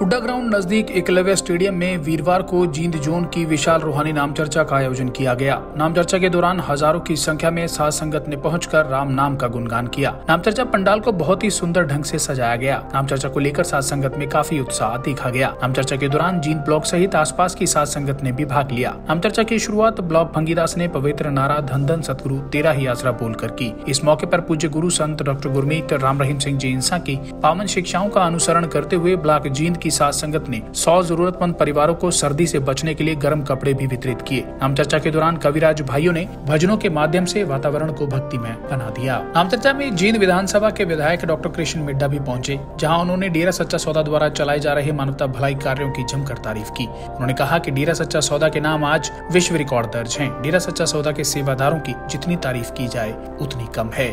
Hooda ground नजदीक Eklavya stadium में वीरवार को जींद जोन की विशाल रूहानी नाम चर्चा का आयोजन किया गया नाम चर्चा के दौरान हजारों की संख्या में साध संगत ने पहुँच राम नाम का गुणगान किया नाम चर्चा पंडाल को बहुत ही सुंदर ढंग से सजाया गया नाम चर्चा को लेकर साध संगत में काफी उत्साह देखा गया नाम चर्चा के दौरान जींद ब्लॉक सहित आस की साध संगत ने भी भाग लिया नाम चर्चा की शुरुआत ब्लॉक भंगीदास ने पवित्र नारा धन धन सतगुरु तेरा ही आसरा कर की इस मौके आरोप पूज्य गुरु संत डॉक्टर गुरमीत राम रहीम सिंह जी इंसा की पावन शिक्षाओं का अनुसरण करते हुए ब्लॉक जींद की की साथ संगत ने सौ जरूरतमंद परिवारों को सर्दी से बचने के लिए गर्म कपड़े भी वितरित किए नाम चर्चा के दौरान कविराज भाइयों ने भजनों के माध्यम से वातावरण को भक्तिमय बना दिया नाम चर्चा में जींद विधानसभा के विधायक डॉक्टर कृष्ण मिड्डा भी पहुंचे जहां उन्होंने डेरा सच्चा सौदा द्वारा चलाए जा रहे मानवता भलाई कार्यो की जमकर तारीफ की उन्होंने कहा की डेरा सच्चा सौदा के नाम आज विश्व रिकॉर्ड दर्ज है डेरा सच्चा सौदा के सेवादारों की जितनी तारीफ की जाए उतनी कम है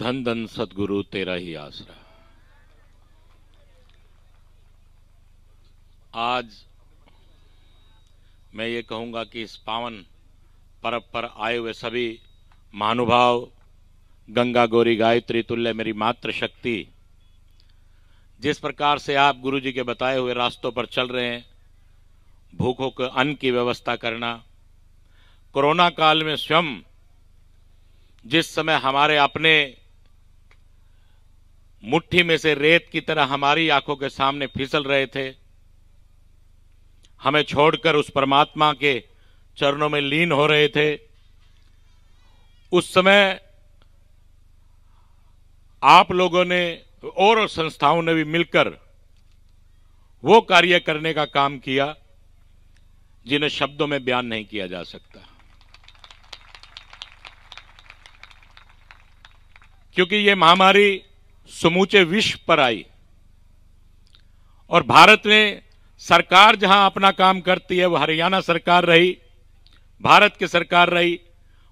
धन धन सदगुरु तेरा ही आसरा आज मैं ये कहूंगा कि इस पावन पर्व पर आए हुए सभी महानुभाव गंगा गौरी गायत्री तुल्य मेरी मातृशक्ति जिस प्रकार से आप गुरु जी के बताए हुए रास्तों पर चल रहे हैं भूखों के अन्न की व्यवस्था करना कोरोना काल में स्वयं जिस समय हमारे अपने मुट्ठी में से रेत की तरह हमारी आंखों के सामने फिसल रहे थे हमें छोड़कर उस परमात्मा के चरणों में लीन हो रहे थे उस समय आप लोगों ने और संस्थाओं ने भी मिलकर वो कार्य करने का काम किया जिन्हें शब्दों में बयान नहीं किया जा सकता क्योंकि ये महामारी समूचे विश्व पर आई और भारत में सरकार जहां अपना काम करती है वह हरियाणा सरकार रही भारत की सरकार रही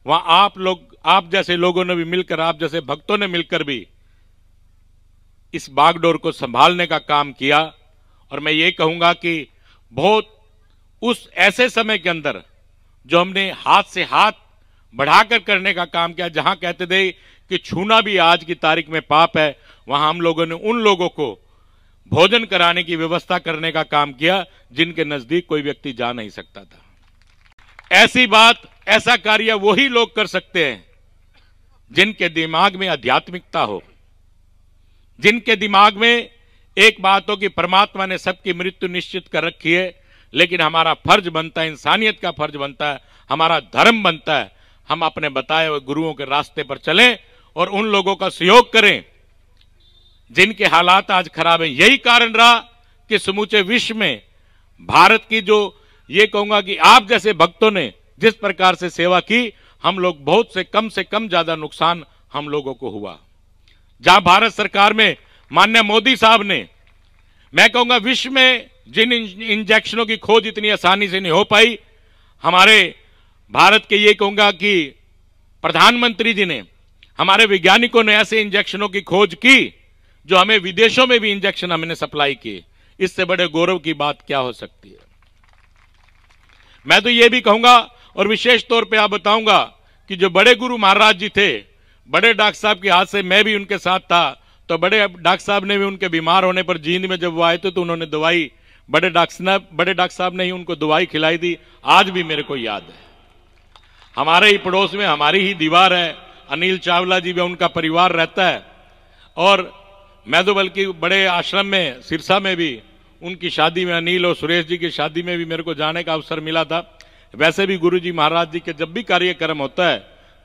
वहां आप लोग आप जैसे लोगों ने भी मिलकर आप जैसे भक्तों ने मिलकर भी इस बागडोर को संभालने का काम किया और मैं ये कहूंगा कि बहुत उस ऐसे समय के अंदर जो हमने हाथ से हाथ बढ़ाकर करने का काम किया जहां कहते थे कि छूना भी आज की तारीख में पाप है वहां हम लोगों ने उन लोगों को भोजन कराने की व्यवस्था करने का काम किया जिनके नजदीक कोई व्यक्ति जा नहीं सकता था ऐसी बात ऐसा कार्य वही लोग कर सकते हैं जिनके दिमाग में आध्यात्मिकता हो जिनके दिमाग में एक बात हो कि परमात्मा ने सबकी मृत्यु निश्चित कर रखी है लेकिन हमारा फर्ज बनता है इंसानियत का फर्ज बनता है हमारा धर्म बनता है हम अपने बताए हुए गुरुओं के रास्ते पर चलें और उन लोगों का सहयोग करें जिनके हालात आज खराब हैं यही कारण रहा कि समूचे विश्व में भारत की जो ये कहूंगा कि आप जैसे भक्तों ने जिस प्रकार से सेवा की हम लोग बहुत से कम से कम ज्यादा नुकसान हम लोगों को हुआ जहां भारत सरकार में मान्य मोदी साहब ने मैं कहूंगा विश्व में जिन इंजेक्शनों की खोज इतनी आसानी से नहीं हो पाई हमारे भारत के ये कहूंगा कि प्रधानमंत्री जी ने हमारे वैज्ञानिकों ने ऐसे इंजेक्शनों की खोज की जो हमें विदेशों में भी इंजेक्शन हमने सप्लाई किए इससे बड़े गौरव की बात क्या हो सकती है मैं तो यह भी कहूंगा और विशेष तौर पर आप बताऊंगा कि जो बड़े गुरु महाराज जी थे बड़े डॉक्टर साहब के हाथ से मैं भी उनके साथ था तो बड़े डॉक्टर साहब ने भी उनके बीमार होने पर जींद में जब वो आए थे तो उन्होंने दवाई बड़े डॉक्टर बड़े डॉक्टर साहब ने ही उनको दवाई खिलाई दी आज भी मेरे को याद है हमारे ही पड़ोस में हमारी ही दीवार है अनिल चावला जी भी उनका परिवार रहता है और मैं तो बल्कि बड़े आश्रम में सिरसा में भी उनकी शादी में अनिल और सुरेश जी की शादी में भी मेरे को जाने का अवसर मिला था वैसे भी गुरु जी महाराज जी के जब भी कार्यक्रम होता है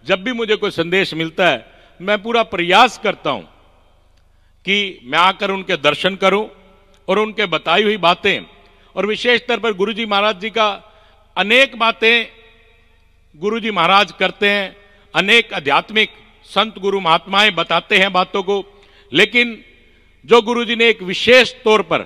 जब भी मुझे कोई संदेश मिलता है मैं पूरा प्रयास करता हूं कि मैं आकर उनके दर्शन करूं और उनके बताई हुई बातें और विशेष तौर पर गुरु जी महाराज जी का अनेक बातें गुरु जी महाराज करते हैं अनेक आध्यात्मिक संत गुरु महात्माएं बताते हैं बातों को लेकिन जो गुरुजी ने एक विशेष तौर पर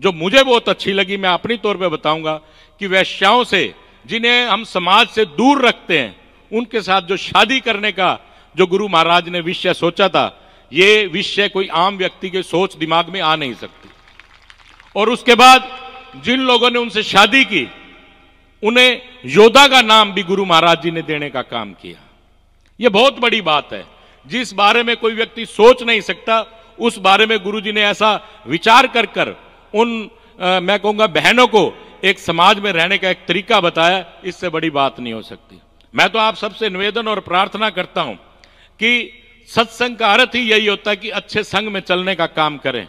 जो मुझे बहुत अच्छी लगी मैं अपनी तौर पे बताऊंगा कि वैश्याओं से जिन्हें हम समाज से दूर रखते हैं उनके साथ जो शादी करने का जो गुरु महाराज ने विषय सोचा था ये विषय कोई आम व्यक्ति के सोच दिमाग में आ नहीं सकती और उसके बाद जिन लोगों ने उनसे शादी की उन्हें योद्धा का नाम भी गुरु महाराज जी ने देने का काम किया यह बहुत बड़ी बात है जिस बारे में कोई व्यक्ति सोच नहीं सकता उस बारे में गुरुजी ने ऐसा विचार कर कर उन आ, मैं कहूंगा बहनों को एक समाज में रहने का एक तरीका बताया इससे बड़ी बात नहीं हो सकती मैं तो आप सबसे निवेदन और प्रार्थना करता हूं कि सत्संग का अर्थ ही यही होता है कि अच्छे संग में चलने का काम करें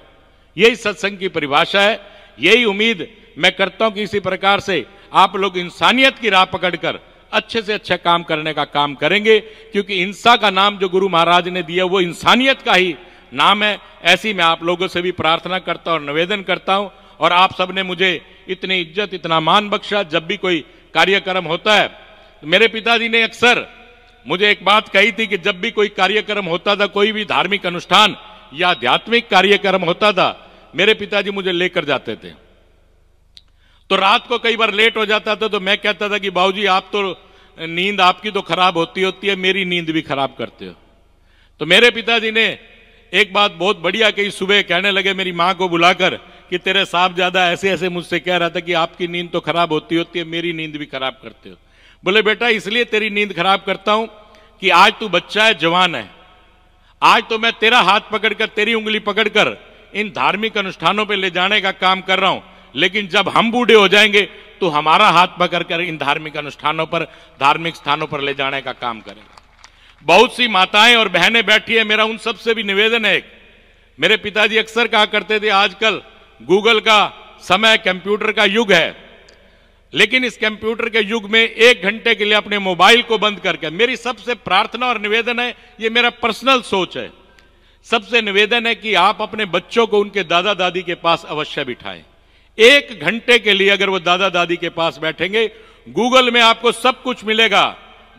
यही सत्संग की परिभाषा है यही उम्मीद मैं करता हूं कि इसी प्रकार से आप लोग इंसानियत की राह पकड़कर अच्छे से अच्छा काम करने का काम करेंगे क्योंकि हिंसा का नाम जो गुरु महाराज ने दिया वो इंसानियत का ही नाम है ऐसी मैं आप लोगों से भी प्रार्थना करता और निवेदन करता हूं और आप सबने मुझे इतनी इज्जत इतना मान बख्शा जब भी कोई कार्यक्रम होता है तो मेरे पिताजी ने अक्सर मुझे एक बात कही थी कि जब भी कोई कार्यक्रम होता था कोई भी धार्मिक अनुष्ठान या आध्यात्मिक कार्यक्रम होता था मेरे पिताजी मुझे लेकर जाते थे तो रात को कई बार लेट हो जाता था तो मैं कहता था कि बाबूजी आप तो नींद आपकी तो खराब होती होती है मेरी नींद भी खराब करते हो तो मेरे पिताजी ने एक बात बहुत बढ़िया कही सुबह कहने लगे मेरी माँ को बुलाकर कि तेरे साहब ज्यादा ऐसे ऐसे मुझसे कह रहा था कि आपकी नींद तो खराब होती होती है मेरी नींद भी खराब करते हो बोले बेटा इसलिए तेरी नींद खराब करता हूं कि आज तू बच्चा है जवान है आज तो मैं तेरा हाथ पकड़कर तेरी उंगली पकड़कर इन धार्मिक अनुष्ठानों पर ले जाने का काम कर रहा हूं लेकिन जब हम बूढ़े हो जाएंगे तो हमारा हाथ पकड़ कर इन धार्मिक अनुष्ठानों पर धार्मिक स्थानों पर ले जाने का काम करेगा बहुत सी माताएं और बहनें बैठी है मेरा उन सबसे भी निवेदन है मेरे पिताजी अक्सर कहा करते थे आजकल गूगल का समय कंप्यूटर का युग है लेकिन इस कंप्यूटर के युग में एक घंटे के लिए अपने मोबाइल को बंद करके मेरी सबसे प्रार्थना और निवेदन है ये मेरा पर्सनल सोच है सबसे निवेदन है कि आप अपने बच्चों को उनके दादा दादी के पास अवश्य बिठाएं एक घंटे के लिए अगर वो दादा दादी के पास बैठेंगे गूगल में आपको सब कुछ मिलेगा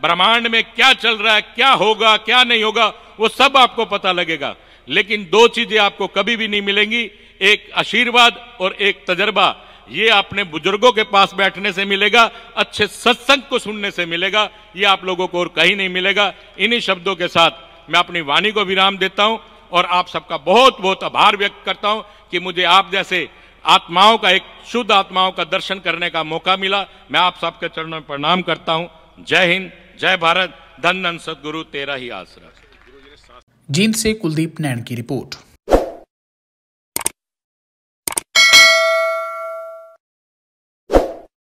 ब्रह्मांड में क्या चल रहा है क्या होगा क्या नहीं होगा वो सब आपको पता लगेगा लेकिन दो चीजें आपको कभी भी नहीं मिलेंगी एक आशीर्वाद और एक तजर्बा ये अपने बुजुर्गों के पास बैठने से मिलेगा अच्छे सत्संग को सुनने से मिलेगा ये आप लोगों को और कहीं नहीं मिलेगा इन्हीं शब्दों के साथ मैं अपनी वाणी को विराम देता हूं और आप सबका बहुत बहुत आभार व्यक्त करता हूं कि मुझे आप जैसे आत्माओं का एक शुद्ध आत्माओं का दर्शन करने का मौका मिला मैं आप सबके चरणों में प्रणाम करता हूं जय हिंद जय भारत धन धन सदगुरु तेरा ही आसरा जींद से कुलदीप नैन की रिपोर्ट